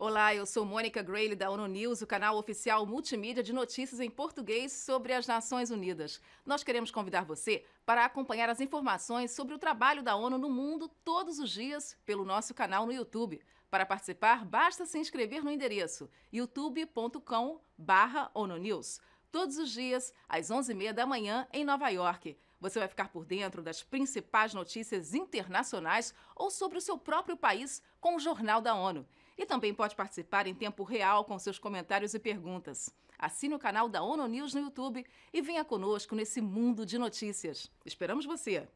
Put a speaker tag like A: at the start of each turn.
A: Olá, eu sou Mônica Grayle da ONU News, o canal oficial multimídia de notícias em português sobre as Nações Unidas. Nós queremos convidar você para acompanhar as informações sobre o trabalho da ONU no mundo todos os dias pelo nosso canal no YouTube. Para participar, basta se inscrever no endereço youtube.com/onunews. Todos os dias, às 11h30 da manhã, em Nova York. Você vai ficar por dentro das principais notícias internacionais ou sobre o seu próprio país com o Jornal da ONU. E também pode participar em tempo real com seus comentários e perguntas. Assine o canal da ONU News no YouTube e venha conosco nesse mundo de notícias. Esperamos você!